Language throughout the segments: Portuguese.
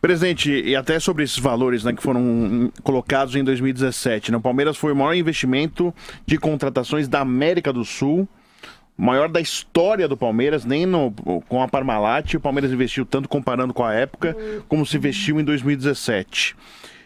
Presidente, e até sobre esses valores né, que foram colocados em 2017, né, o Palmeiras foi o maior investimento de contratações da América do Sul, maior da história do Palmeiras, nem no, com a Parmalat, o Palmeiras investiu tanto comparando com a época, como se investiu em 2017.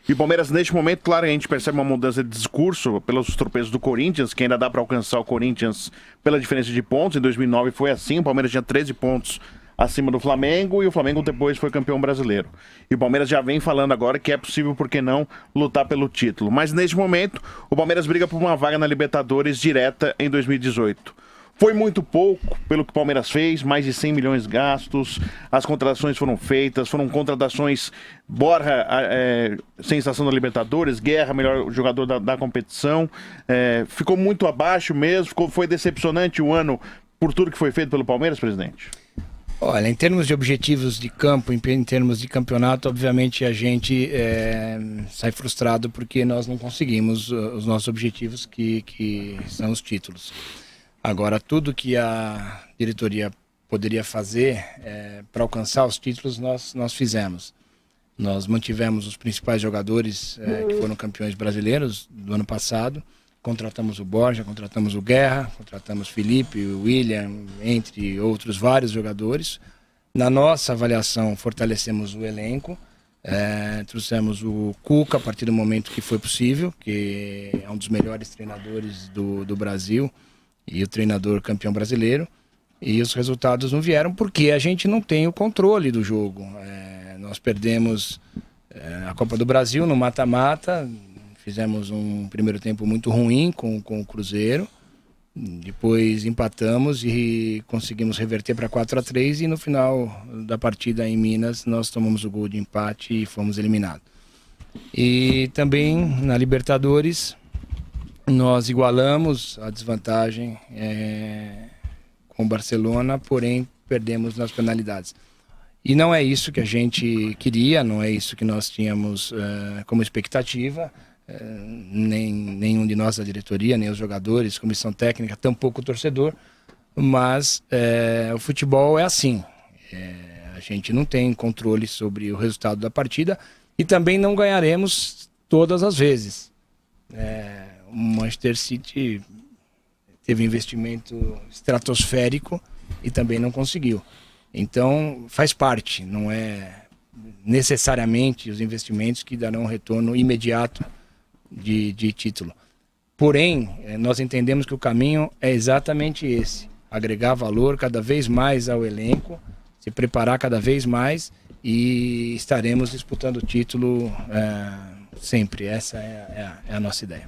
E o Palmeiras, neste momento, claro, a gente percebe uma mudança de discurso pelos tropeços do Corinthians, que ainda dá para alcançar o Corinthians pela diferença de pontos. Em 2009 foi assim, o Palmeiras tinha 13 pontos acima do Flamengo e o Flamengo uhum. depois foi campeão brasileiro. E o Palmeiras já vem falando agora que é possível, por que não, lutar pelo título. Mas neste momento, o Palmeiras briga por uma vaga na Libertadores direta em 2018. Foi muito pouco pelo que o Palmeiras fez, mais de 100 milhões gastos, as contratações foram feitas, foram contratações Borra, é, sensação da Libertadores, Guerra, melhor jogador da, da competição, é, ficou muito abaixo mesmo, ficou, foi decepcionante o ano por tudo que foi feito pelo Palmeiras, presidente? Olha, em termos de objetivos de campo, em termos de campeonato, obviamente a gente é, sai frustrado porque nós não conseguimos eh, os nossos objetivos, que, que são os títulos. Agora, tudo que a diretoria poderia fazer é, eh, para alcançar os títulos, nós, nós fizemos. Nós mantivemos os principais jogadores é, que uhum. foram campeões brasileiros do ano passado. Contratamos o Borja, contratamos o Guerra, contratamos Felipe, o William, entre outros vários jogadores. Na nossa avaliação, fortalecemos o elenco. É, trouxemos o Cuca a partir do momento que foi possível, que é um dos melhores treinadores do, do Brasil e o treinador campeão brasileiro. E os resultados não vieram porque a gente não tem o controle do jogo. É, nós perdemos é, a Copa do Brasil no mata-mata, Fizemos um primeiro tempo muito ruim com, com o Cruzeiro. Depois empatamos e conseguimos reverter para 4 a 3 e no final da partida em Minas nós tomamos o gol de empate e fomos eliminados. E também na Libertadores nós igualamos a desvantagem é, com o Barcelona, porém perdemos nas penalidades. E não é isso que a gente queria, não é isso que nós tínhamos é, como expectativa. Eh, nem nenhum de nós da diretoria, nem os jogadores, comissão técnica, tampouco o torcedor, mas é, o futebol é assim. É, a gente não tem controle sobre o resultado da partida e também não ganharemos todas as vezes. É, o Manchester City teve investimento estratosférico e também não conseguiu. Então faz parte, não é necessariamente os investimentos que darão retorno imediato de, de título. Porém, eh, nós entendemos que o caminho é exatamente esse: agregar valor cada vez mais ao elenco, se preparar cada vez mais e estaremos disputando o título é, sempre. Essa é, é, é a nossa ideia.